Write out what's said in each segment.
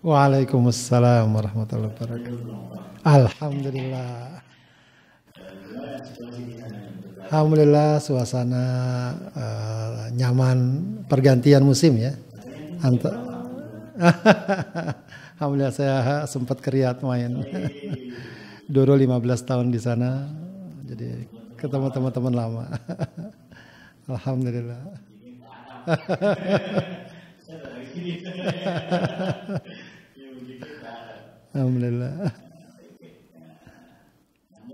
Waalaikumsalam warahmatullahi wabarakatuh. Alhamdulillah. Alhamdulillah suasana uh, nyaman pergantian musim ya. Anto Alhamdulillah saya sempat keriat main. Doro 15 tahun di sana. Jadi ketemu teman-teman lama. Alhamdulillah. Alhamdulillah.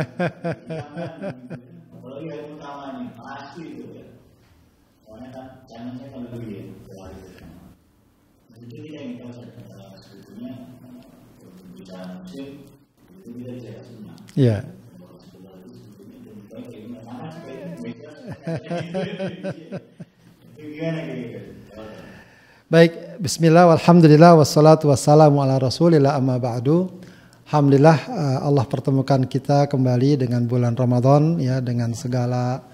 apalagi yang pertama nih pasti itu ya soalnya kan channelnya kan lebih ya dari itu iya. kita yang tahu sebetulnya pembicaraan musim itu kita cek semua. ya Baik, bismillah, walhamdulillah, wassalatu wassalamu ala rasulillah amma ba'du. Alhamdulillah eh, Allah pertemukan kita kembali dengan bulan Ramadan ya dengan segala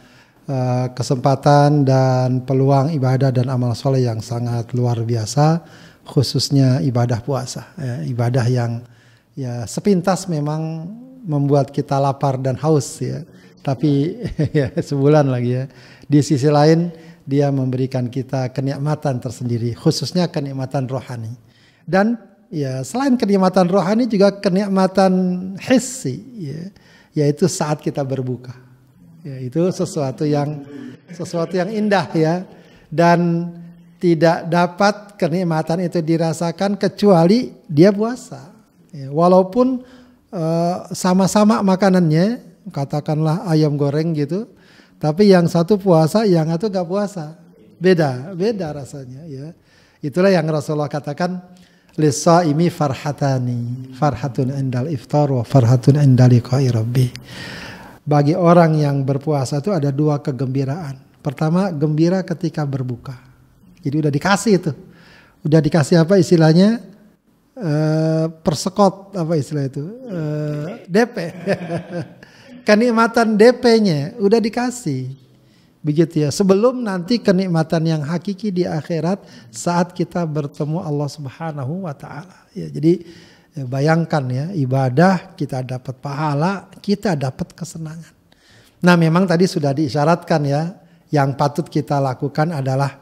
uh, kesempatan dan peluang ibadah dan amal soleh yang sangat luar biasa khususnya ibadah puasa ya, ibadah yang ya sepintas memang membuat kita lapar dan haus ya tapi ya, sebulan lagi ya di sisi lain dia memberikan kita kenikmatan tersendiri khususnya kenikmatan rohani dan Ya, selain kenikmatan rohani juga kenikmatan hissi, ya, yaitu saat kita berbuka. Ya, itu sesuatu yang sesuatu yang indah ya dan tidak dapat kenikmatan itu dirasakan kecuali dia puasa. Ya, walaupun eh, sama-sama uh, makanannya, katakanlah ayam goreng gitu, tapi yang satu puasa, yang satu gak puasa. Beda, beda rasanya ya. Itulah yang Rasulullah katakan lisaimi farhatani farhatun indal iftar wa farhatun indal liqa'i rabbi bagi orang yang berpuasa itu ada dua kegembiraan pertama gembira ketika berbuka jadi udah dikasih itu udah dikasih apa istilahnya Uh, persekot apa istilah itu uh, eh, DP kenikmatan DP-nya udah dikasih Begitu ya. Sebelum nanti kenikmatan yang hakiki di akhirat saat kita bertemu Allah Subhanahu wa taala. Ya, jadi eh, bayangkan ya, ibadah kita dapat pahala, kita dapat kesenangan. Nah, memang tadi sudah diisyaratkan ya, yang patut kita lakukan adalah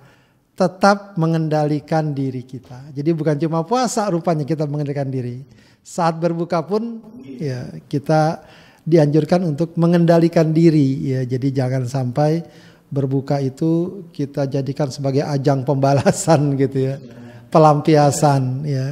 tetap mengendalikan diri kita. Jadi bukan cuma puasa rupanya kita mengendalikan diri. Saat berbuka pun ya kita dianjurkan untuk mengendalikan diri ya. Jadi jangan sampai berbuka itu kita jadikan sebagai ajang pembalasan gitu ya. Pelampiasan ya.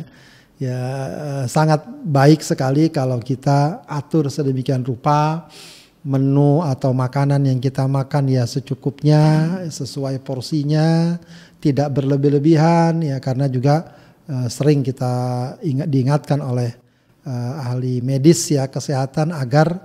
Ya eh, sangat baik sekali kalau kita atur sedemikian rupa menu atau makanan yang kita makan ya secukupnya, sesuai porsinya, tidak berlebih-lebihan ya karena juga uh, sering kita ingat diingatkan oleh uh, ahli medis ya kesehatan agar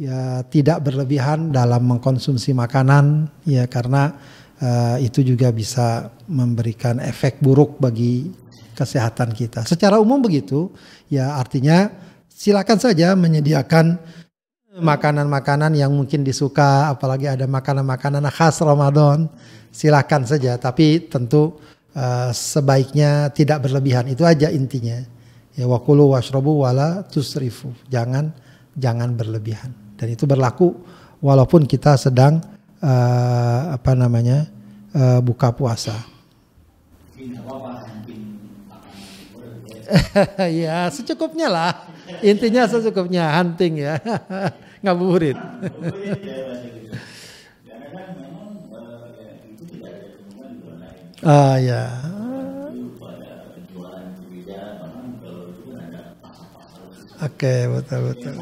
ya tidak berlebihan dalam mengkonsumsi makanan ya karena uh, itu juga bisa memberikan efek buruk bagi kesehatan kita. Secara umum begitu ya artinya silakan saja menyediakan makanan-makanan yang mungkin disuka apalagi ada makanan-makanan khas Ramadan silakan saja tapi tentu uh, sebaiknya tidak berlebihan itu aja intinya ya wakulu washrobu wala tusrifu jangan jangan berlebihan dan itu berlaku walaupun kita sedang uh, apa namanya uh, buka puasa. ya secukupnya lah intinya secukupnya hunting ya ngabuburit. Ah ya. Oke, okay, betul betul.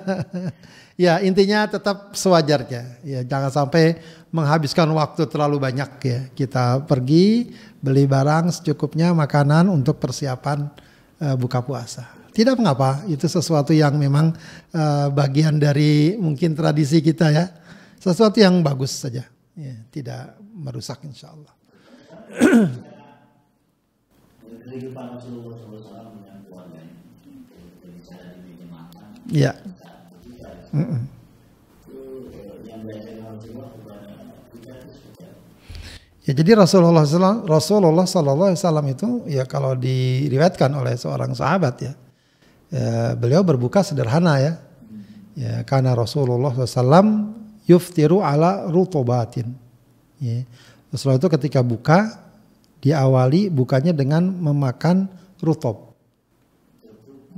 ya intinya tetap sewajarnya. Ya jangan sampai menghabiskan waktu terlalu banyak ya. Kita pergi beli barang secukupnya makanan untuk persiapan uh, buka puasa. Tidak mengapa, itu sesuatu yang memang uh, bagian dari mungkin tradisi kita ya. Sesuatu yang bagus saja, ya, tidak merusak insya Allah. Kehidupan Rasulullah SAW dengan keluarganya, Ya. Mm -mm. Ya, jadi Rasulullah Rasulullah Sallallahu Alaihi Wasallam itu ya kalau diriwayatkan oleh seorang sahabat ya, ya beliau berbuka sederhana ya. Ya karena Rasulullah SAW yuftiru ala rutobatin. Ya. Rasulullah itu ketika buka diawali bukanya dengan memakan rutob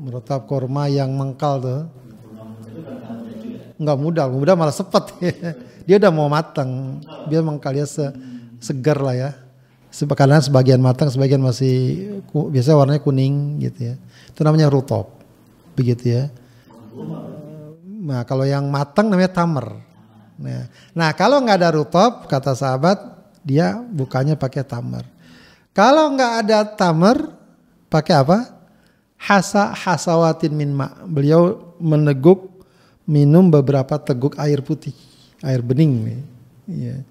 meretap korma yang mengkal tuh nggak mudah mudah malah sepet dia udah mau matang biar mengkal dia se segar lah ya karena sebagian matang sebagian masih biasanya warnanya kuning gitu ya itu namanya rutop begitu ya nah kalau yang matang namanya tamer nah, nah kalau nggak ada rutop kata sahabat dia bukanya pakai tamer kalau nggak ada tamer pakai apa hasa hasawatin min ma. Beliau meneguk minum beberapa teguk air putih, air bening. Ya.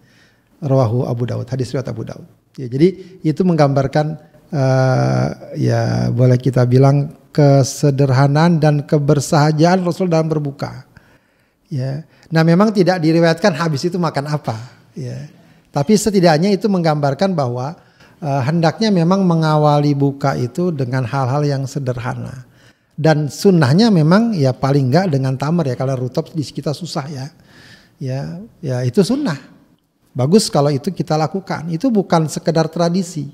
Rawahu Abu Daud, hadis riwayat Abu Daud. Ya, jadi itu menggambarkan uh, ya boleh kita bilang kesederhanaan dan kebersahajaan Rasul dalam berbuka. Ya. Nah, memang tidak diriwayatkan habis itu makan apa, ya. Tapi setidaknya itu menggambarkan bahwa uh, hendaknya memang mengawali buka itu dengan hal-hal yang sederhana. Dan sunnahnya memang ya paling enggak dengan tamar ya kalau rutop di sekitar susah ya. Ya, ya itu sunnah. Bagus kalau itu kita lakukan. Itu bukan sekedar tradisi.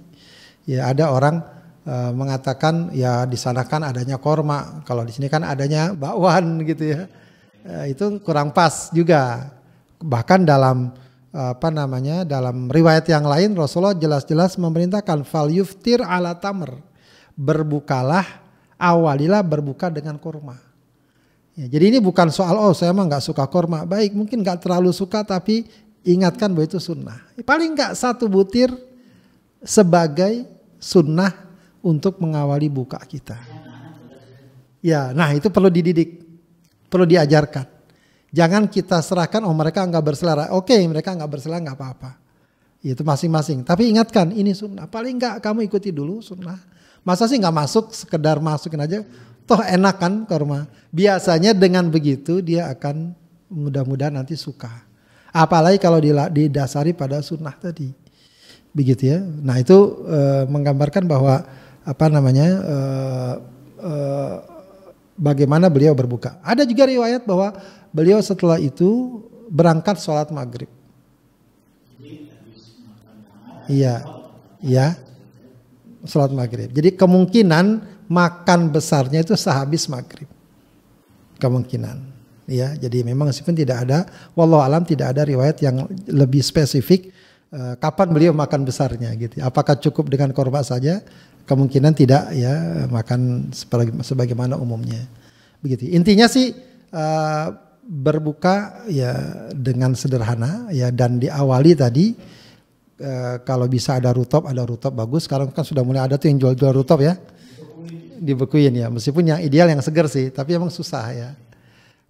Ya ada orang uh, mengatakan ya di sana kan adanya korma, kalau di sini kan adanya bakwan gitu ya. Uh, itu kurang pas juga. Bahkan dalam apa namanya dalam riwayat yang lain Rasulullah jelas-jelas memerintahkan fal yuftir ala tamr berbukalah awalilah berbuka dengan kurma ya, jadi ini bukan soal oh saya emang nggak suka kurma baik mungkin nggak terlalu suka tapi ingatkan bahwa itu sunnah paling nggak satu butir sebagai sunnah untuk mengawali buka kita ya nah itu perlu dididik perlu diajarkan Jangan kita serahkan oh mereka nggak berselera. Oke, mereka nggak berselera nggak apa-apa. Itu masing-masing. Tapi ingatkan ini sunnah. Paling enggak kamu ikuti dulu sunnah. Masa sih nggak masuk sekedar masukin aja. Toh enak kan rumah Biasanya dengan begitu dia akan mudah-mudahan nanti suka. Apalagi kalau didasari pada sunnah tadi. Begitu ya. Nah itu e, menggambarkan bahwa apa namanya e, e, bagaimana beliau berbuka. Ada juga riwayat bahwa beliau setelah itu berangkat sholat maghrib. Iya, iya, sholat maghrib. Jadi kemungkinan makan besarnya itu sehabis maghrib, kemungkinan. Ya, jadi memang meskipun tidak ada, walau alam tidak ada riwayat yang lebih spesifik eh, kapan beliau makan besarnya gitu. Apakah cukup dengan korban saja? Kemungkinan tidak ya makan sebagaimana umumnya. Begitu. Intinya sih eh, berbuka ya dengan sederhana ya dan diawali tadi e, kalau bisa ada rutop ada rutop bagus sekarang kan sudah mulai ada tuh yang jual-jual rutop ya dibekuin ya meskipun yang ideal yang seger sih tapi emang susah ya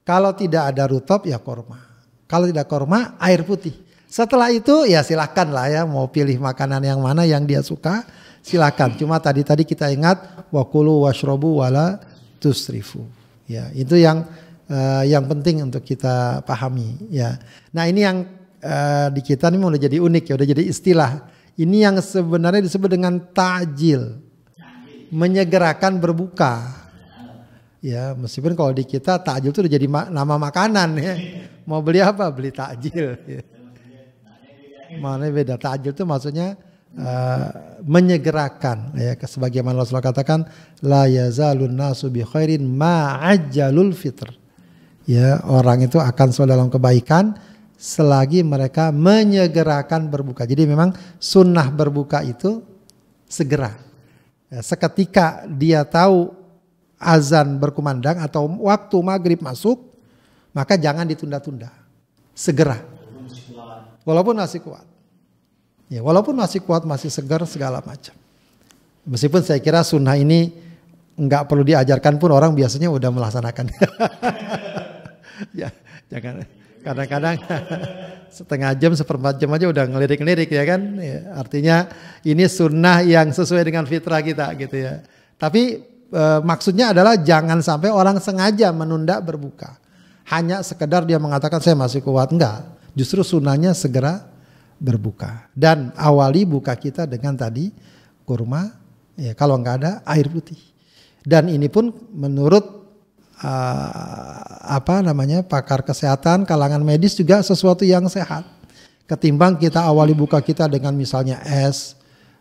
kalau tidak ada rutop ya korma kalau tidak korma air putih setelah itu ya silahkan lah ya mau pilih makanan yang mana yang dia suka silahkan cuma tadi tadi kita ingat wakulu washrobu wala tusrifu ya itu yang uh, yang penting untuk kita pahami ya. Nah ini yang uh, di kita ini udah jadi unik ya, udah jadi istilah. Ini yang sebenarnya disebut dengan takjil, menyegerakan berbuka. Ya meskipun kalau di kita takjil itu udah jadi ma nama makanan ya. Mau beli apa? Beli takjil. Mana beda takjil itu maksudnya Uh, menyegerakan ya sebagaimana Rasulullah katakan la yazalun nasu bi khairin ma ajalul fitr ya orang itu akan selalu dalam kebaikan selagi mereka menyegerakan berbuka. Jadi memang sunnah berbuka itu segera. Ya, seketika dia tahu azan berkumandang atau waktu maghrib masuk, maka jangan ditunda-tunda. Segera. Walaupun masih kuat. Ya, walaupun masih kuat, masih segar segala macam. Meskipun saya kira sunnah ini nggak perlu diajarkan pun orang biasanya udah melaksanakan. ya jangan kadang-kadang setengah jam seperempat jam aja udah ngelirik lirik ya kan ya, artinya ini sunnah yang sesuai dengan fitrah kita gitu ya tapi e, maksudnya adalah jangan sampai orang sengaja menunda berbuka hanya sekedar dia mengatakan saya masih kuat enggak justru sunnahnya segera berbuka dan awali buka kita dengan tadi kurma ya kalau enggak ada air putih dan ini pun menurut uh, apa namanya pakar kesehatan, kalangan medis juga sesuatu yang sehat. Ketimbang kita awali buka kita dengan misalnya es,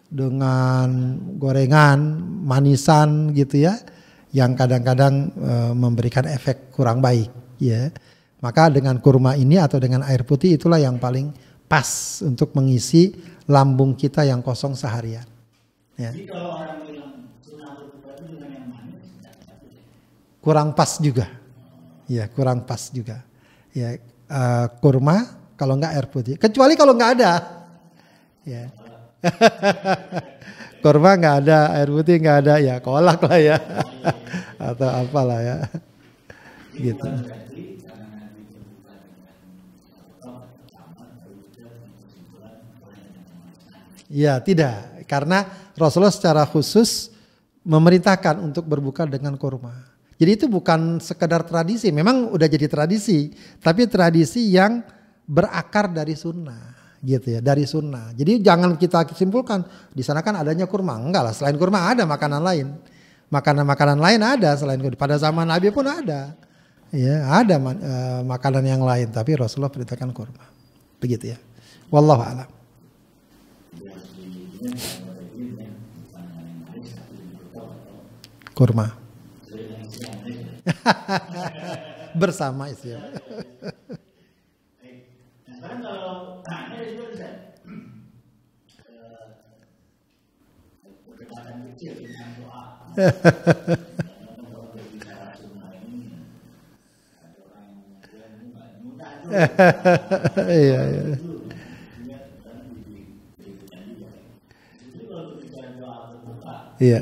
dengan gorengan, manisan gitu ya, yang kadang-kadang uh, memberikan efek kurang baik ya. Maka dengan kurma ini atau dengan air putih itulah yang paling pas untuk mengisi lambung kita yang kosong seharian. Ya. Jadi kalau orang Iya, kurang pas juga. Ya, kurang pas juga. Ya, uh, eh, kurma kalau enggak air putih. Kecuali kalau enggak ada. Ya. kurma enggak ada, air putih enggak ada, ya kolak lah ya. Atau apalah ya. Gitu. Ya, tidak. Karena Rasulullah secara khusus memerintahkan untuk berbuka dengan kurma. Jadi itu bukan sekedar tradisi, memang udah jadi tradisi, tapi tradisi yang berakar dari sunnah gitu ya, dari sunnah. Jadi jangan kita simpulkan di sana kan adanya kurma, enggak lah. Selain kurma ada makanan lain, makanan-makanan lain ada selain kurma. Pada zaman Nabi pun ada, ya ada uh, makanan yang lain, tapi Rasulullah perintahkan kurma, begitu ya. Wallahu a'lam. Kurma. Bersama istri. Nah, Iya, iya. Iya.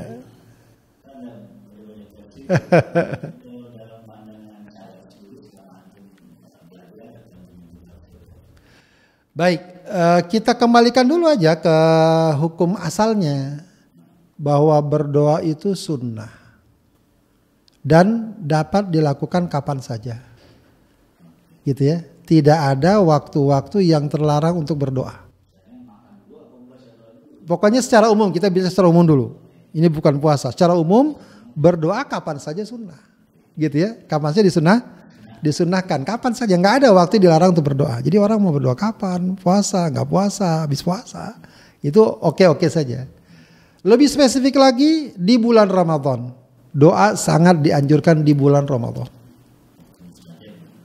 Baik, eh, kita kembalikan dulu aja ke hukum asalnya bahwa berdoa itu sunnah dan dapat dilakukan kapan saja, gitu ya. Tidak ada waktu-waktu yang terlarang untuk berdoa. Pokoknya secara umum kita bisa secara umum dulu. Ini bukan puasa. Secara umum berdoa kapan saja sunnah, gitu ya. Kapan saja sunnah disunahkan kapan saja nggak ada waktu dilarang untuk berdoa jadi orang mau berdoa kapan puasa nggak puasa habis puasa itu oke oke saja lebih spesifik lagi di bulan Ramadan doa sangat dianjurkan di bulan Ramadan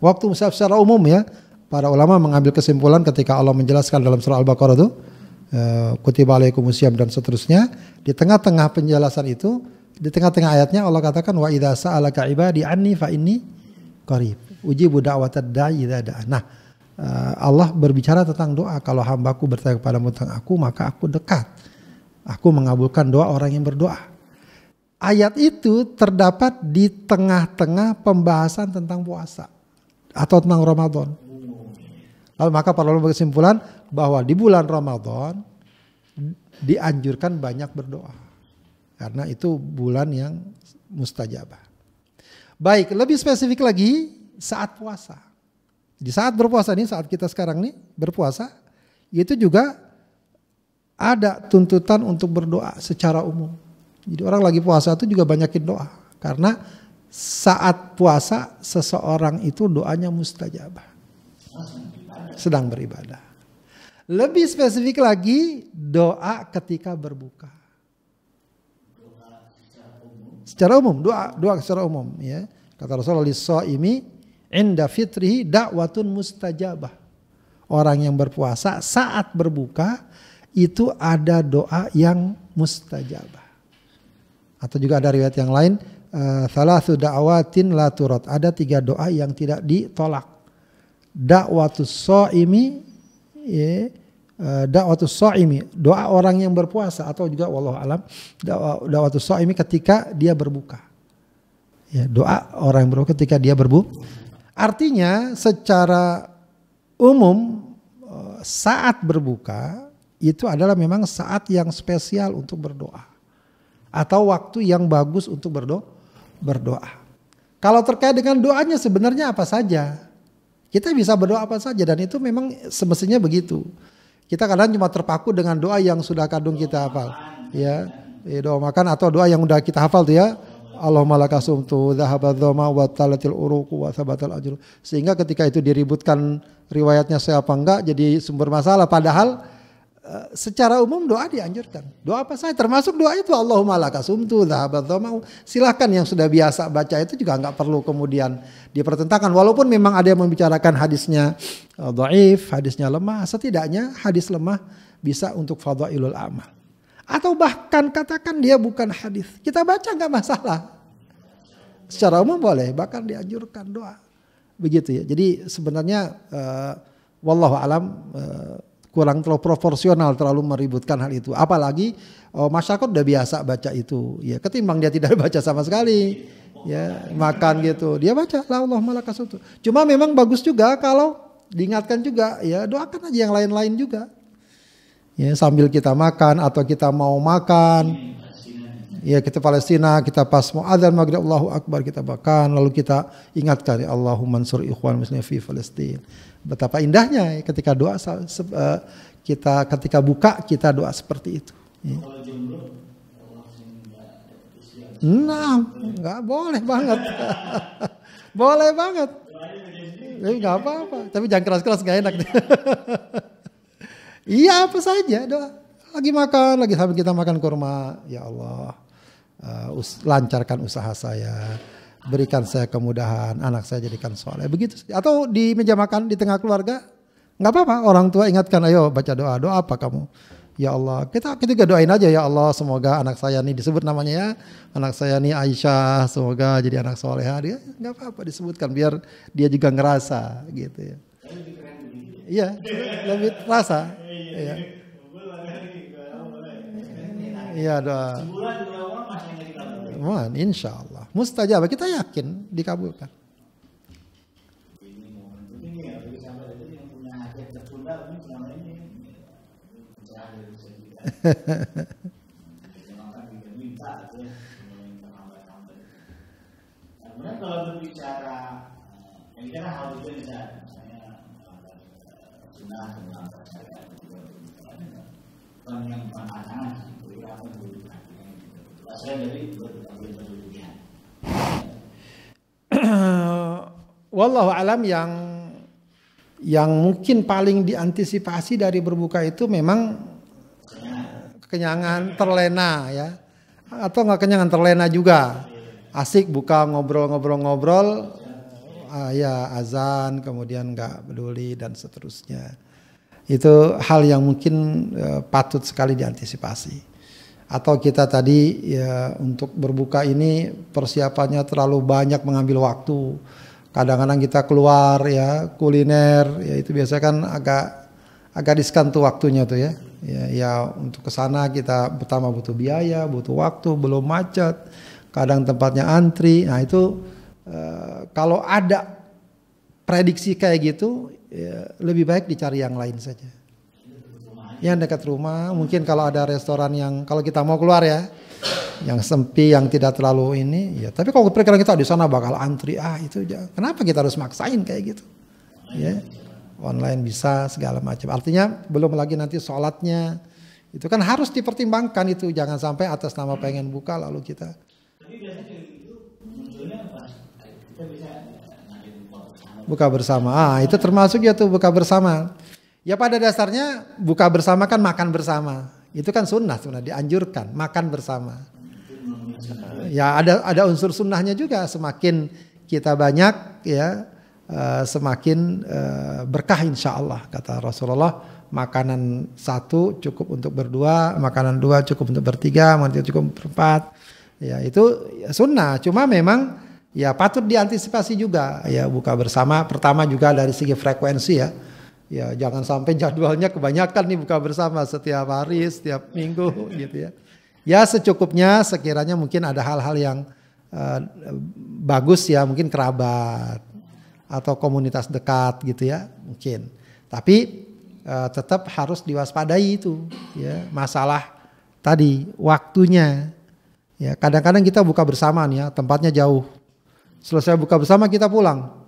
waktu secara umum ya para ulama mengambil kesimpulan ketika Allah menjelaskan dalam surah Al-Baqarah itu eh, kutiba alaikumusyam dan seterusnya di tengah-tengah penjelasan itu di tengah-tengah ayatnya Allah katakan wa idza sa'alaka ibadi anni fa inni qarib uji da'watad da'i ada. Nah, eh, Allah berbicara tentang doa. Kalau hambaku bertanya kepadamu tentang aku, maka aku dekat. Aku mengabulkan doa orang yang berdoa. Ayat itu terdapat di tengah-tengah pembahasan tentang puasa atau tentang Ramadan. Lalu maka para ulama berkesimpulan bahwa di bulan Ramadan dianjurkan banyak berdoa. Karena itu bulan yang mustajabah. Baik, lebih spesifik lagi saat puasa. Di saat berpuasa ini, saat kita sekarang ini berpuasa, itu juga ada tuntutan untuk berdoa secara umum. Jadi orang lagi puasa itu juga banyakin doa. Karena saat puasa seseorang itu doanya mustajabah. Sedang beribadah. Lebih spesifik lagi doa ketika berbuka. Secara umum, doa, doa secara umum ya. Kata Rasulullah ini Inda fitrihi dakwatun mustajabah. Orang yang berpuasa saat berbuka itu ada doa yang mustajabah. Atau juga ada riwayat yang lain, eh, sudah da'watin la turut. Ada tiga doa yang tidak ditolak. Da'watus so'imi, ya, da'watus so'imi, doa orang yang berpuasa atau juga wallahu alam, da'watus so'imi ketika dia berbuka. Ya, doa orang yang berbuka ketika dia berbuka Artinya secara umum eh, saat berbuka itu adalah memang saat yang spesial untuk berdoa atau waktu yang bagus untuk berdoa. berdoa. Kalau terkait dengan doanya sebenarnya apa saja? Kita bisa berdoa apa saja dan itu memang semestinya begitu. Kita kadang cuma terpaku dengan doa yang sudah kadung kita hafal, ya, ya doa makan atau doa yang sudah kita hafal tuh ya. Allahumma lakasumtu dhahabad dhama wa talatil uruku wa thabatal ajru. Sehingga ketika itu diributkan riwayatnya saya enggak jadi sumber masalah padahal eh, secara umum doa dianjurkan. Doa apa saja termasuk doa itu Allahumma lakasumtu dhahabad dhama. Silahkan yang sudah biasa baca itu juga enggak perlu kemudian dipertentangkan walaupun memang ada yang membicarakan hadisnya eh, dhaif, hadisnya lemah, setidaknya hadis lemah bisa untuk fadhailul amal. Atau bahkan katakan dia bukan hadis. Kita baca nggak masalah. Secara umum boleh, bahkan dianjurkan doa. Begitu ya. Jadi sebenarnya uh, wallahu alam uh, kurang terlalu proporsional terlalu meributkan hal itu. Apalagi oh, masyarakat udah biasa baca itu. Ya, ketimbang dia tidak baca sama sekali. Ya, makan gitu. Dia baca la Allah malakasutu. Cuma memang bagus juga kalau diingatkan juga ya doakan aja yang lain-lain juga ya sambil kita makan atau kita mau makan ya kita Palestina kita pas mau adzan maghrib Allahu akbar kita bahkan lalu kita ingat ya Allahumma ansur ikhwan muslimin fi Palestina betapa indahnya ya, ketika doa eh, kita ketika buka kita doa seperti itu ya. Nah, nggak boleh banget. boleh banget. Nggak apa-apa. Tapi jangan keras-keras nggak enak. Iya apa saja doa. Lagi makan, lagi sambil kita makan kurma. Ya Allah, uh, us lancarkan usaha saya. Berikan saya kemudahan, anak saya jadikan soleh. Begitu. Atau di meja makan di tengah keluarga, nggak apa-apa. Orang tua ingatkan, ayo baca doa. Doa apa kamu? Ya Allah, kita kita juga doain aja ya Allah, semoga anak saya ini disebut namanya ya, anak saya ini Aisyah, semoga jadi anak soleh, dia nggak apa-apa disebutkan biar dia juga ngerasa gitu ya. Iya, lebih terasa. Iya. Iya, doa. Iya. Mohon, iya, insya Allah. Mustajab, kita yakin dikabulkan. Iya, kalau berbicara, ini eh, ya kita hal itu bisa sunnah kemudian yang saya dari Wallahu alam yang yang mungkin paling diantisipasi dari berbuka itu memang kenyangan terlena ya atau nggak kenyangan terlena juga asik buka ngobrol-ngobrol-ngobrol uh, ya azan kemudian nggak peduli dan seterusnya itu hal yang mungkin uh, patut sekali diantisipasi atau kita tadi ya untuk berbuka ini persiapannya terlalu banyak mengambil waktu kadang-kadang kita keluar ya kuliner ya itu biasanya kan agak agak diskan tuh waktunya tuh ya ya, ya untuk ke sana kita pertama butuh biaya butuh waktu belum macet kadang tempatnya antri nah itu Eh, kalau ada prediksi kayak gitu ya, lebih baik dicari yang lain saja. Yang dekat rumah, mungkin kalau ada restoran yang kalau kita mau keluar ya, yang sempi, yang tidak terlalu ini, ya. Tapi kalau perkiraan kita di sana bakal antri, ah itu ya. kenapa kita harus maksain kayak gitu? Ya, online bisa segala macam. Artinya belum lagi nanti sholatnya, itu kan harus dipertimbangkan itu, jangan sampai atas nama pengen buka lalu kita. Tapi biasanya Buka bersama. Ah, itu termasuk ya tuh buka bersama. Ya pada dasarnya buka bersama kan makan bersama. Itu kan sunnah sunnah dianjurkan makan bersama. Ya ada ada unsur sunnahnya juga semakin kita banyak ya eh, semakin eh, berkah insya Allah kata Rasulullah makanan satu cukup untuk berdua makanan dua cukup untuk bertiga makanan cukup berempat ya itu sunnah cuma memang ya patut diantisipasi juga ya buka bersama pertama juga dari segi frekuensi ya ya jangan sampai jadwalnya kebanyakan nih buka bersama setiap hari setiap minggu gitu ya ya secukupnya sekiranya mungkin ada hal-hal yang uh, bagus ya mungkin kerabat atau komunitas dekat gitu ya mungkin tapi uh, tetap harus diwaspadai itu ya masalah tadi waktunya ya kadang-kadang kita buka bersama nih ya tempatnya jauh Selesai buka bersama kita pulang.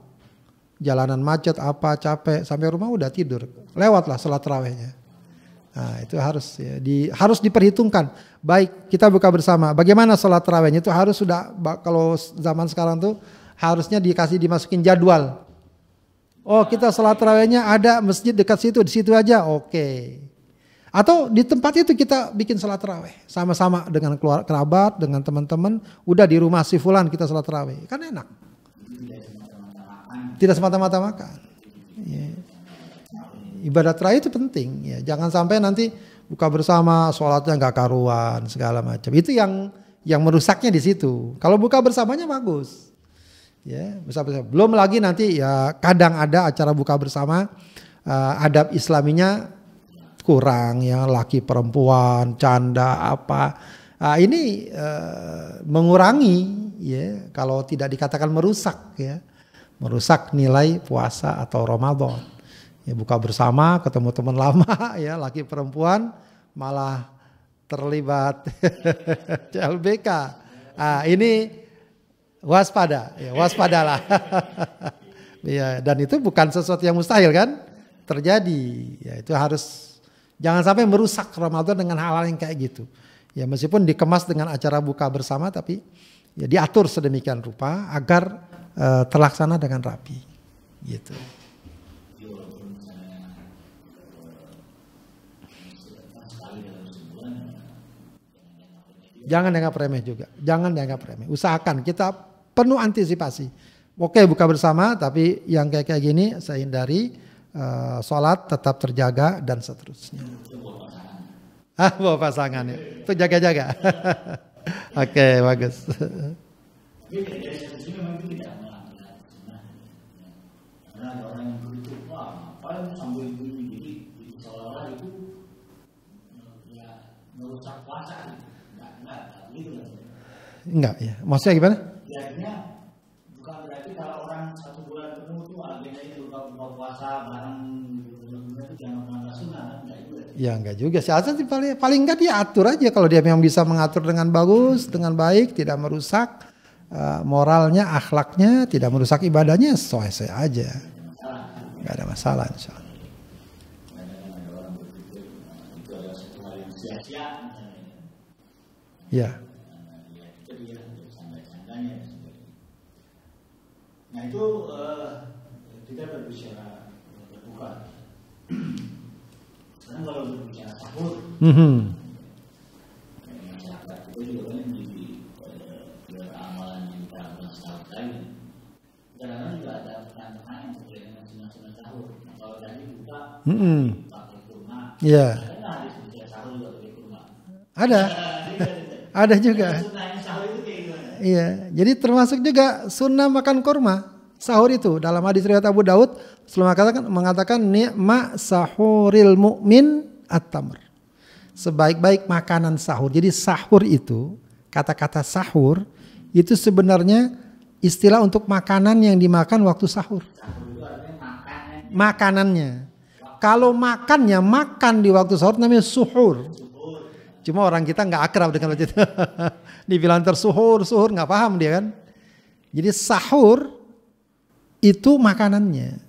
Jalanan macet apa capek sampai rumah udah tidur. Lewatlah salat rawehnya. Nah, itu harus ya, di harus diperhitungkan. Baik, kita buka bersama. Bagaimana salat rawehnya itu harus sudah kalau zaman sekarang tuh harusnya dikasih dimasukin jadwal. Oh, kita salat rawehnya ada masjid dekat situ, di situ aja. Oke. Okay. Atau di tempat itu kita bikin salat terawih sama-sama dengan keluar kerabat, dengan teman-teman. Udah di rumah si Fulan kita salat terawih, kan enak. Tidak semata-mata makan. Ya. Ibadah terawih itu penting. Ya. Jangan sampai nanti buka bersama sholatnya nggak karuan segala macam. Itu yang yang merusaknya di situ. Kalau buka bersamanya bagus. Ya, bersama Belum lagi nanti ya kadang ada acara buka bersama uh, adab islaminya kurang ya laki perempuan canda apa nah, ini eh, mengurangi ya kalau tidak dikatakan merusak ya merusak nilai puasa atau Ramadan ya buka bersama ketemu teman lama ya laki perempuan malah terlibat CLBK ah ini waspada ya waspadalah ya dan itu bukan sesuatu yang mustahil kan terjadi ya itu harus Jangan sampai merusak Ramadan dengan hal-hal yang kayak gitu. Ya meskipun dikemas dengan acara buka bersama tapi ya diatur sedemikian rupa agar uh, terlaksana dengan rapi. Gitu. Jangan dianggap remeh juga. Jangan dianggap remeh. Usahakan kita penuh antisipasi. Oke buka bersama tapi yang kayak kayak gini saya hindari uh, sholat tetap terjaga dan seterusnya. Ah, bawa pasangan ya. Itu jaga-jaga. Oke, okay, bagus. Enggak ya, maksudnya gimana? Ya, bukan berarti kalau orang puasa Ya enggak kan? juga sih. Azan ya, sih paling paling enggak dia atur aja kalau dia memang bisa mengatur dengan bagus, dengan baik, tidak merusak uh, moralnya, akhlaknya, tidak merusak ibadahnya, sesuai aja. Enggak ada masalah insya Allah. Ya. Nah itu eh, kita berbicara terbuka, Sekarang kalau berbicara sahur, mm -hmm. masyarakat kita juga banyak eh, eh, di amalan yang kita lakukan sahur tadi. Kadang-kadang juga ada pertanyaan yang terkait dengan sunnah-sunnah sahur. kalau tadi buka, mm -hmm. pakai kurma. Iya. sahur juga pakai Ada. ada juga. Iya, jadi termasuk juga sunnah makan kurma sahur itu dalam hadis riwayat Abu Daud selama katakan mengatakan nikma sahuril mukmin at-tamr. Sebaik-baik makanan sahur. Jadi sahur itu kata-kata sahur itu sebenarnya istilah untuk makanan yang dimakan waktu sahur. Makanannya. Kalau makannya makan di waktu sahur namanya suhur. Cuma orang kita nggak akrab dengan itu. Dibilang tersuhur, suhur nggak paham dia kan. Jadi sahur itu makanannya.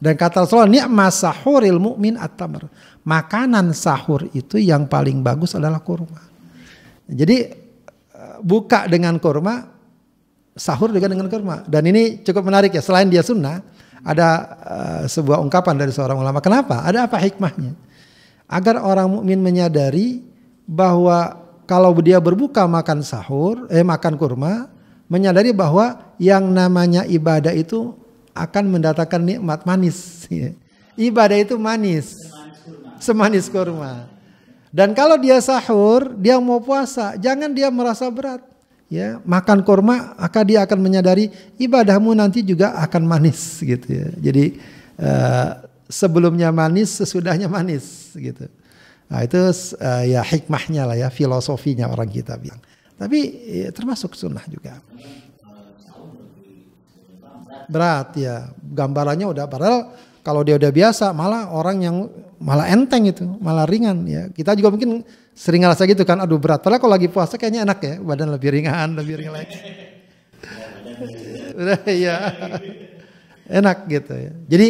Dan kata Rasulullah, ni'ma sahuril mu'min at-tamr. Makanan sahur itu yang paling bagus adalah kurma. Jadi eh, buka dengan kurma, sahur juga dengan kurma. Dan ini cukup menarik ya, selain dia sunnah, ada uh, sebuah ungkapan dari seorang ulama. Kenapa? Ada apa hikmahnya? Agar orang mukmin menyadari bahwa kalau dia berbuka makan sahur, eh makan kurma, menyadari bahwa yang namanya ibadah itu akan mendatangkan nikmat manis. Ibadah itu manis. Semanis kurma. Dan kalau dia sahur, dia mau puasa, jangan dia merasa berat. Ya, makan kurma, maka dia akan menyadari ibadahmu nanti juga akan manis gitu ya. Jadi uh, sebelumnya manis, sesudahnya manis gitu. Nah, itu uh, ya hikmahnya lah ya, filosofinya orang kita bilang. Tapi ya, termasuk sunnah juga. Berat ya, gambarannya udah padahal kalau dia udah biasa malah orang yang malah enteng itu, malah ringan ya. Kita juga mungkin sering ngerasa gitu kan, aduh berat. Padahal kalau lagi puasa kayaknya enak ya, badan lebih ringan, lebih rileks. Ya, enak gitu ya. Jadi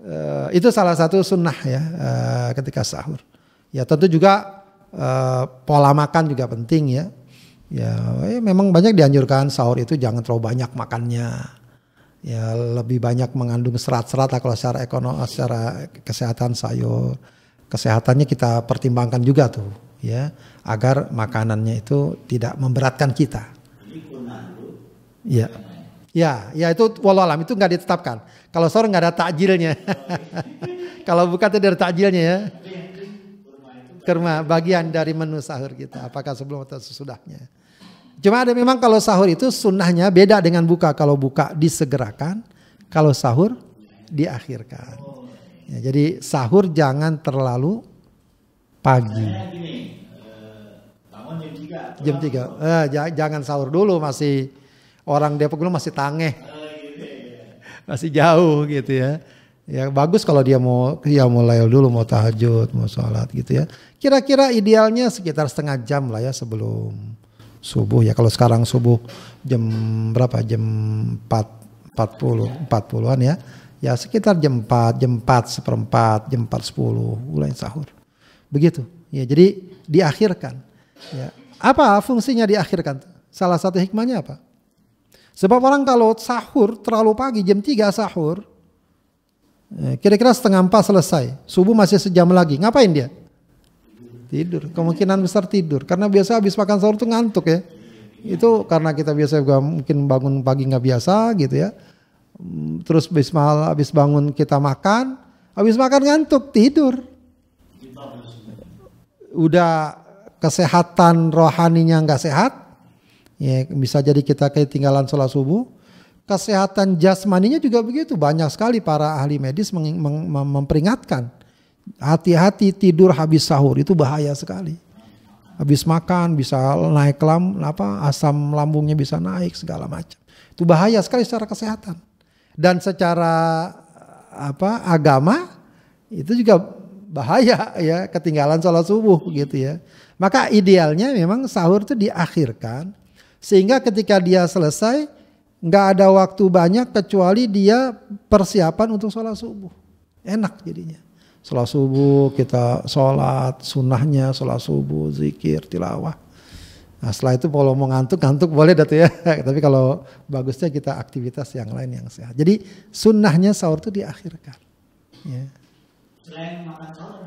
uh, itu salah satu sunnah ya uh, ketika sahur. Ya tentu juga uh, pola makan juga penting ya. Ya, eh, memang banyak dianjurkan sahur itu jangan terlalu banyak makannya. Ya, lebih banyak mengandung serat-serat kalau secara ekonomi, eh, secara kesehatan sayur. Kesehatannya kita pertimbangkan juga tuh, ya, agar makanannya itu tidak memberatkan kita. Ya. Ya, ya itu walau alam itu nggak ditetapkan. Kalau sahur nggak ada takjilnya. kalau bukan tidak dari takjilnya ya kerma bagian dari menu sahur kita apakah sebelum atau sesudahnya Cuma ada memang kalau sahur itu sunnahnya beda dengan buka. Kalau buka disegerakan, kalau sahur diakhirkan. Ya, jadi sahur jangan terlalu pagi. Jam tiga, Eh, jangan sahur dulu masih orang Depok dulu masih tangeh. Masih jauh gitu ya. Ya bagus kalau dia mau dia mau layu dulu mau tahajud, mau sholat gitu ya. Kira-kira idealnya sekitar setengah jam lah ya sebelum subuh ya kalau sekarang subuh jam berapa jam 4 40 40-an ya ya sekitar jam 4 jam 4 seperempat jam 4 10 mulai sahur begitu ya jadi diakhirkan ya apa fungsinya diakhirkan salah satu hikmahnya apa sebab orang kalau sahur terlalu pagi jam 3 sahur eh, kira-kira setengah empat selesai subuh masih sejam lagi ngapain dia Tidur. Kemungkinan besar tidur. Karena biasa habis makan sahur tuh ngantuk ya. Itu karena kita biasa juga mungkin bangun pagi nggak biasa gitu ya. Mm, terus habis mahal habis bangun kita makan, habis makan ngantuk tidur. Udah kesehatan rohaninya nggak sehat, ya bisa jadi kita tinggalan sholat subuh. Kesehatan jasmaninya juga begitu banyak sekali para ahli medis memperingatkan Hati-hati tidur habis sahur itu bahaya sekali. Habis makan bisa naik lam, apa asam lambungnya bisa naik segala macam. Itu bahaya sekali secara kesehatan. Dan secara apa agama itu juga bahaya ya ketinggalan sholat subuh gitu ya. Maka idealnya memang sahur itu diakhirkan sehingga ketika dia selesai nggak ada waktu banyak kecuali dia persiapan untuk sholat subuh. Enak jadinya. Salat subuh kita sholat, sunnahnya sholat subuh, zikir, tilawah. Nah setelah itu kalau mau ngantuk, ngantuk boleh datu ya. Tapi kalau bagusnya kita aktivitas yang lain yang sehat. Jadi sunnahnya sahur itu diakhirkan. Ya. Selain makan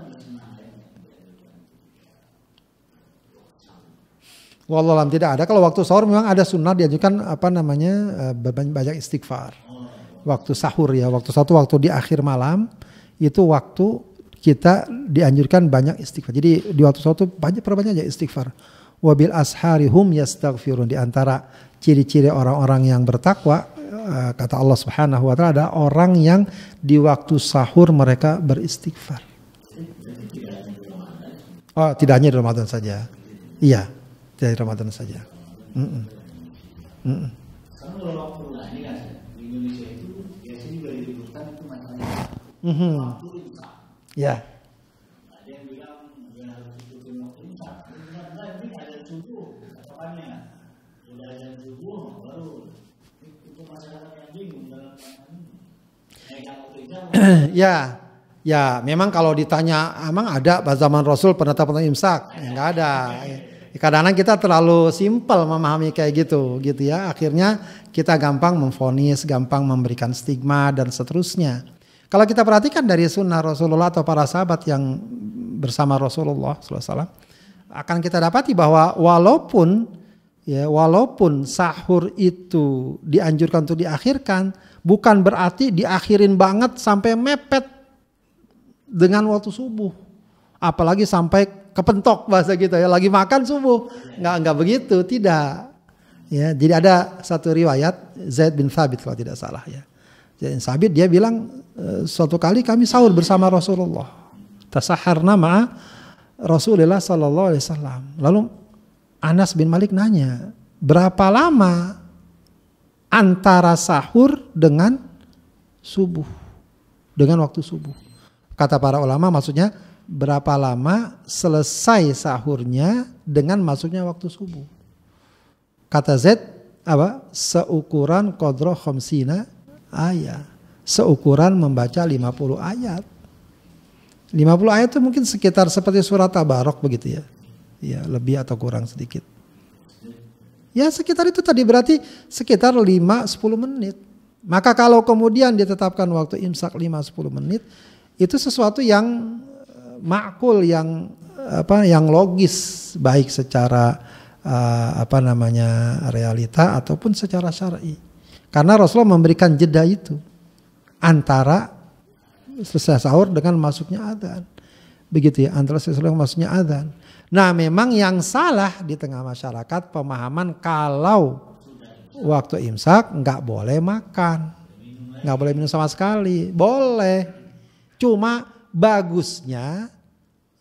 Wallahualam tidak ada. Kalau waktu sahur memang ada sunnah diajukan apa namanya eh, banyak istighfar. Oh. Waktu sahur ya, waktu satu waktu di akhir malam itu waktu kita dianjurkan banyak istighfar. Jadi di waktu sholat banyak perbanyak aja istighfar. Wabil ashari hum yastaghfirun di antara ciri-ciri orang-orang yang bertakwa eh, kata Allah Subhanahu wa taala ada orang yang di waktu sahur mereka beristighfar. Oh, tidak hanya di Ramadan saja. Iya, tidak di Ramadan saja. Mm -mm. Mm -mm. Mm -hmm. Ya. ya, ya memang kalau ditanya emang ada pada zaman Rasul penetapan imsak? Enggak eh, ada. Eh, kadang-kadang kita terlalu simpel memahami kayak gitu, gitu ya. Akhirnya kita gampang memfonis, gampang memberikan stigma dan seterusnya. Kalau kita perhatikan dari sunnah Rasulullah atau para sahabat yang bersama Rasulullah SAW, akan kita dapati bahwa walaupun ya walaupun sahur itu dianjurkan untuk diakhirkan, bukan berarti diakhirin banget sampai mepet dengan waktu subuh, apalagi sampai kepentok bahasa kita ya lagi makan subuh, nggak nggak begitu, tidak. Ya, jadi ada satu riwayat Zaid bin Thabit kalau tidak salah ya jadi Sabit dia bilang e, suatu kali kami sahur bersama Rasulullah. Tasahar nama Rasulullah Sallallahu Alaihi Wasallam. Lalu Anas bin Malik nanya, berapa lama antara sahur dengan subuh? Dengan waktu subuh. Kata para ulama maksudnya berapa lama selesai sahurnya dengan masuknya waktu subuh. Kata Z, apa? Seukuran kodro khomsina ayat. Seukuran membaca 50 ayat. 50 ayat itu mungkin sekitar seperti surat Tabarok begitu ya. Ya, lebih atau kurang sedikit. Ya, sekitar itu tadi berarti sekitar 5 10 menit. Maka kalau kemudian ditetapkan waktu imsak 5 10 menit, itu sesuatu yang eh, makul yang eh, apa yang logis baik secara uh, apa namanya realita ataupun secara syar'i. Karena Rasulullah memberikan jeda itu antara selesai sahur dengan masuknya adzan. Begitu ya, antara selesai sahur masuknya adzan. Nah, memang yang salah di tengah masyarakat pemahaman kalau waktu imsak nggak boleh makan, nggak boleh minum sama sekali. Boleh, cuma bagusnya,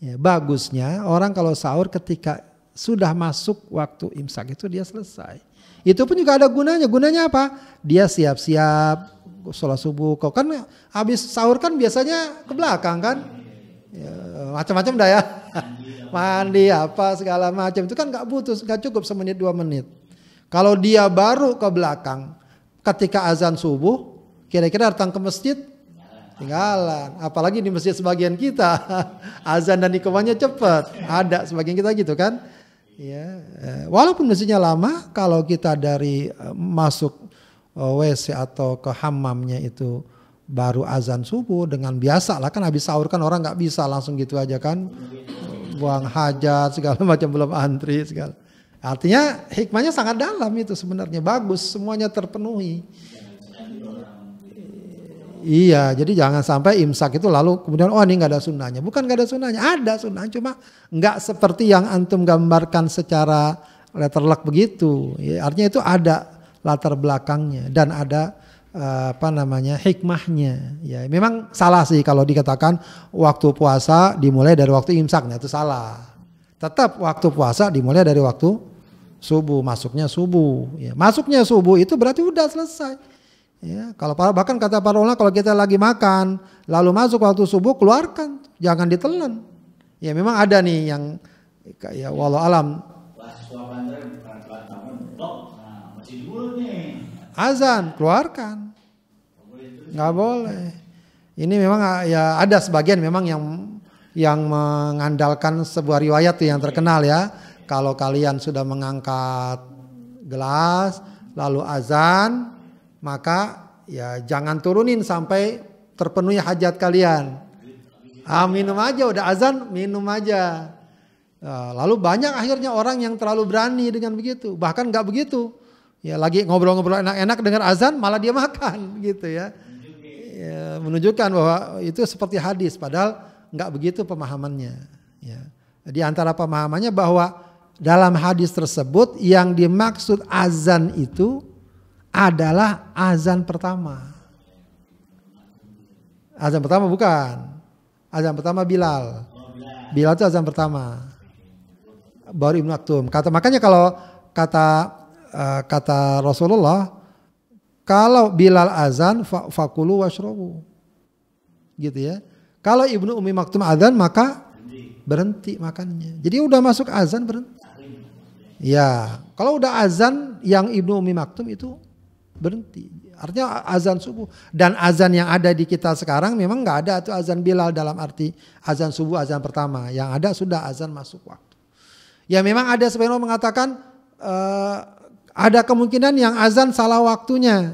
ya, bagusnya orang kalau sahur ketika sudah masuk waktu imsak itu dia selesai. Itu pun juga ada gunanya. Gunanya apa? Dia siap-siap sholat subuh. Kau kan habis sahur kan biasanya ke belakang kan? Ya, macam-macam dah ya. Mandi apa segala macam itu kan nggak butuh, nggak cukup semenit dua menit. Kalau dia baru ke belakang ketika azan subuh, kira-kira datang ke masjid tinggalan. Apalagi di masjid sebagian kita azan dan ikomanya cepat. Ada sebagian kita gitu kan ya walaupun mestinya lama kalau kita dari eh, masuk eh, WC atau ke hamamnya itu baru azan subuh dengan biasa lah kan habis sahur kan orang nggak bisa langsung gitu aja kan buang hajat segala macam belum antri segala artinya hikmahnya sangat dalam itu sebenarnya bagus semuanya terpenuhi Iya, jadi jangan sampai imsak itu lalu kemudian oh ini nggak ada sunnahnya. Bukan nggak ada sunnahnya, ada sunnah cuma nggak seperti yang antum gambarkan secara letterlock begitu. Ya, artinya itu ada latar belakangnya dan ada eh, apa namanya hikmahnya ya memang salah sih kalau dikatakan waktu puasa dimulai dari waktu imsaknya itu salah tetap waktu puasa dimulai dari waktu subuh masuknya subuh ya masuknya subuh itu berarti udah selesai Ya, kalau bahkan kata para ulama kalau kita lagi makan lalu masuk waktu subuh keluarkan, jangan ditelan. Ya memang ada nih yang ya walau alam. Nah, azan keluarkan. Nggak boleh. Ini memang ya ada sebagian memang yang yang mengandalkan sebuah riwayat yang terkenal ya. Kalau kalian sudah mengangkat gelas lalu azan maka ya jangan turunin sampai terpenuhi hajat kalian. Ah, minum aja udah azan minum aja. Ah, lalu banyak akhirnya orang yang terlalu berani dengan begitu. Bahkan nggak begitu. Ya lagi ngobrol-ngobrol enak-enak dengar azan malah dia makan gitu ya. ya menunjukkan bahwa itu seperti hadis padahal nggak begitu pemahamannya. Ya. Di antara pemahamannya bahwa dalam hadis tersebut yang dimaksud azan itu adalah azan pertama. Azan pertama bukan. Azan pertama Bilal. Bilal itu azan pertama. Baru Ibnu Aktum. Kata makanya kalau kata uh, kata Rasulullah kalau Bilal azan fa fakulu washrobu. Gitu ya. Kalau Ibnu Umi Maktum azan maka berhenti makannya. Jadi udah masuk azan berhenti. Ya, kalau udah azan yang Ibnu Umi Maktum itu berhenti. Artinya azan subuh dan azan yang ada di kita sekarang memang nggak ada itu azan Bilal dalam arti azan subuh azan pertama. Yang ada sudah azan masuk waktu. Ya memang ada sebagian mengatakan uh, ada kemungkinan yang azan salah waktunya.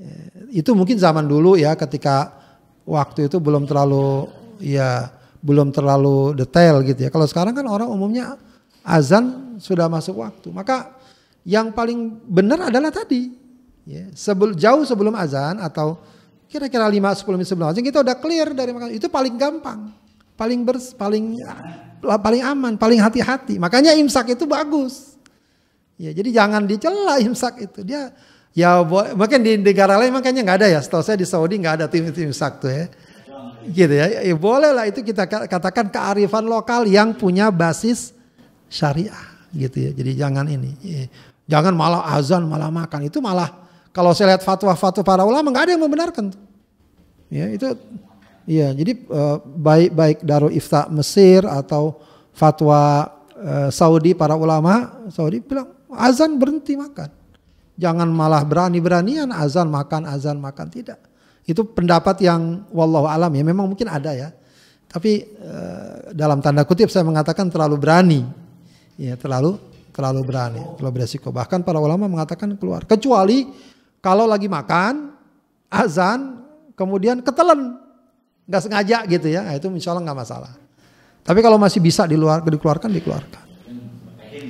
Eh, itu mungkin zaman dulu ya ketika waktu itu belum terlalu ya belum terlalu detail gitu ya. Kalau sekarang kan orang umumnya azan sudah masuk waktu. Maka yang paling benar adalah tadi Ya, sebelum jauh sebelum azan atau kira-kira 5 10 menit sebelum azan kita udah clear dari makan Itu paling gampang, paling bers, paling paling aman, paling hati-hati. Makanya imsak itu bagus. Ya, jadi jangan dicela imsak itu. Dia ya mungkin di negara lain makanya nggak ada ya. Setahu saya di Saudi nggak ada tim tim imsak tuh ya. Gitu ya. ya boleh lah itu kita katakan kearifan lokal yang punya basis syariah gitu ya. Jadi jangan ini. Ya. Jangan malah azan malah makan itu malah kalau saya lihat fatwa-fatwa para ulama nggak ada yang membenarkan. Ya itu, iya jadi baik-baik eh, Darul Ifta Mesir atau fatwa eh, Saudi para ulama Saudi bilang azan berhenti makan. Jangan malah berani-beranian azan makan azan makan tidak. Itu pendapat yang wallahu alam ya memang mungkin ada ya. Tapi eh, dalam tanda kutip saya mengatakan terlalu berani. Ya, terlalu terlalu berani, terlalu beresiko. Bahkan para ulama mengatakan keluar kecuali kalau lagi makan, azan, kemudian ketelen. Nggak sengaja gitu ya, nah, itu insya Allah nggak masalah. Tapi kalau masih bisa diluar, dikeluarkan, dikeluarkan.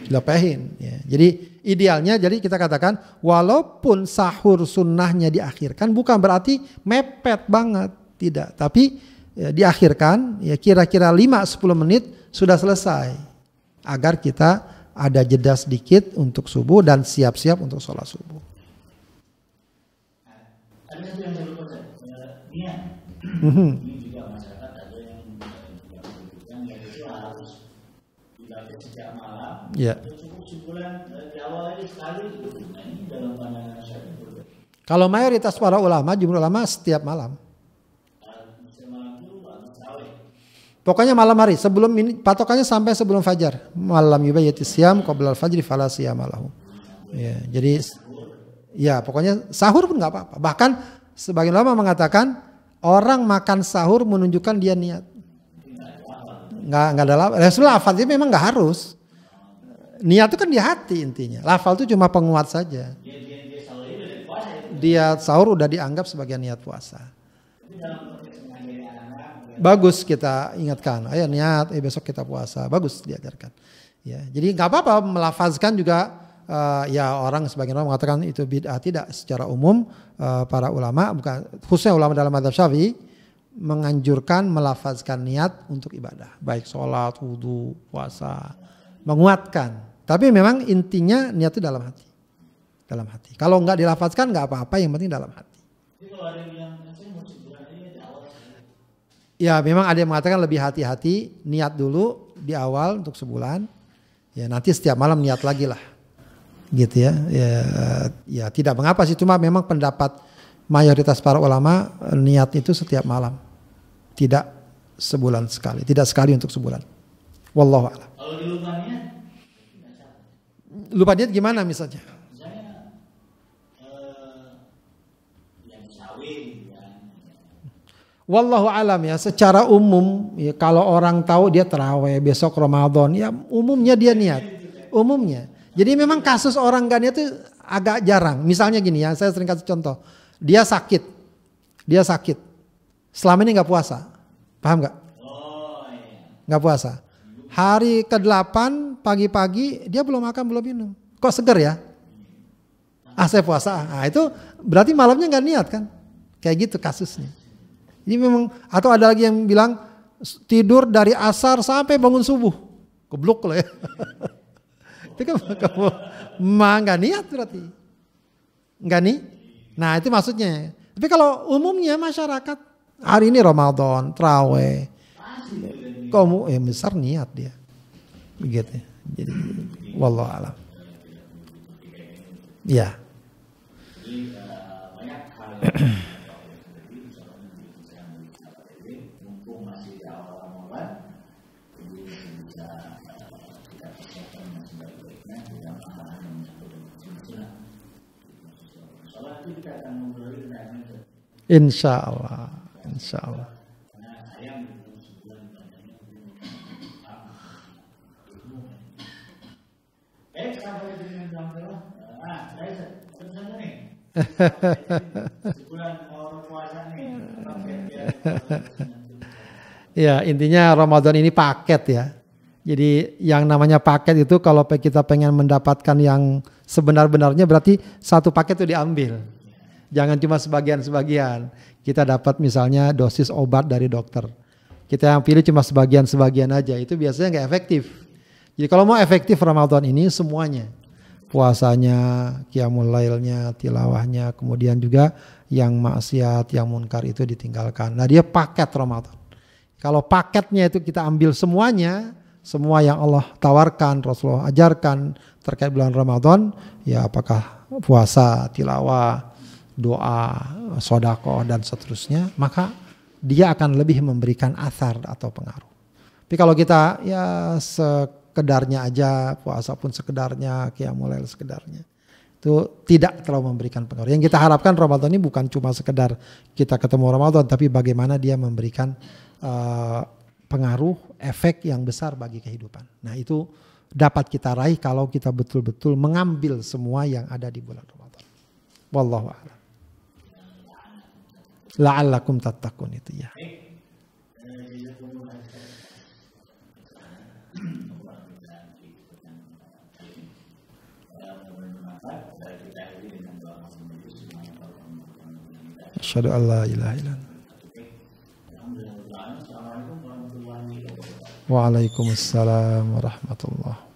Dilepehin. Ya. Jadi idealnya jadi kita katakan walaupun sahur sunnahnya diakhirkan bukan berarti mepet banget. Tidak, tapi ya, diakhirkan ya kira-kira 5-10 menit sudah selesai. Agar kita ada jeda sedikit untuk subuh dan siap-siap untuk sholat subuh. Karena itu yang saya lupa ya, Ini juga masyarakat ada yang yang pendidikan ya, itu harus dilatih sejak malam. Ya. Cukup sebulan eh, di awal aja sekali. Gitu. Nah, ini dalam pandangan saya Kalau mayoritas para ulama, jumlah ulama setiap malam. Pokoknya malam hari sebelum ini patokannya sampai sebelum fajar. Malam yubayyati siyam qabla al-fajri fala siyamalahu. Ya, jadi Ya pokoknya sahur pun nggak apa-apa. Bahkan sebagian lama mengatakan orang makan sahur menunjukkan dia niat. Nggak nggak ada lafal. lafal lafalnya memang nggak harus. Niat itu kan di hati intinya. Lafal itu cuma penguat saja. Dia, sahur, udah dianggap sebagai niat puasa. Bagus kita ingatkan. Ayo niat, eh, besok kita puasa. Bagus diajarkan. Ya, jadi nggak apa-apa melafazkan juga uh, ya orang sebagian orang mengatakan itu bid'ah tidak secara umum uh, para ulama bukan khususnya ulama dalam madhab syafi'i menganjurkan melafazkan niat untuk ibadah baik sholat, wudhu, puasa menguatkan tapi memang intinya niat itu dalam hati dalam hati kalau nggak dilafazkan nggak apa-apa yang penting dalam hati Ya memang ada yang mengatakan lebih hati-hati niat dulu di awal untuk sebulan ya nanti setiap malam niat lagi lah gitu ya. ya ya tidak mengapa sih cuma memang pendapat mayoritas para ulama eh, niat itu setiap malam tidak sebulan sekali tidak sekali untuk sebulan wallahu a'lam kalau lupa niat gimana misalnya eh, ya. Wallahu alam ya, secara umum ya kalau orang tahu dia terawih besok Ramadan ya umumnya dia niat. Umumnya. Jadi memang kasus orang gannya itu agak jarang. Misalnya gini ya, saya sering kasih contoh. Dia sakit, dia sakit. Selama ini nggak puasa, paham nggak? Nggak puasa. Hari ke-8 pagi-pagi dia belum makan belum minum. Kok seger ya? Ah saya puasa. Ah itu berarti malamnya nggak niat kan? Kayak gitu kasusnya. Ini memang atau ada lagi yang bilang tidur dari asar sampai bangun subuh. Keblok loh ya. Tapi kamu, kamu nggak niat berarti. Nggak nih? Nah itu maksudnya. Tapi kalau umumnya masyarakat hari ini Ramadan, Trawe, Kamu yang besar niat dia. Begitu. Jadi wallah alam. Ya. Jadi, eh, Insya Allah. Insya Allah. ya intinya Ramadan ini paket ya. Jadi yang namanya paket itu kalau kita pengen mendapatkan yang sebenar-benarnya berarti satu paket itu diambil. Jangan cuma sebagian-sebagian. Kita dapat misalnya dosis obat dari dokter. Kita yang pilih cuma sebagian-sebagian aja. Itu biasanya nggak efektif. Jadi kalau mau efektif Ramadan ini semuanya. Puasanya, kiamul lailnya, tilawahnya, kemudian juga yang maksiat, yang munkar itu ditinggalkan. Nah dia paket Ramadan. Kalau paketnya itu kita ambil semuanya, semua yang Allah tawarkan, Rasulullah ajarkan terkait bulan Ramadan, ya apakah puasa, tilawah, doa, sodako dan seterusnya, maka dia akan lebih memberikan asar atau pengaruh. Tapi kalau kita ya sekedarnya aja, puasa pun sekedarnya, kiamulail sekedarnya. Itu tidak terlalu memberikan pengaruh. Yang kita harapkan Ramadan ini bukan cuma sekedar kita ketemu Ramadan, tapi bagaimana dia memberikan uh, pengaruh, efek yang besar bagi kehidupan. Nah itu dapat kita raih kalau kita betul-betul mengambil semua yang ada di bulan Ramadan. Wallahu a'lam. لعلكم تتقون إياها أشهد أن لا إله إلا الله وعليكم السلام ورحمة الله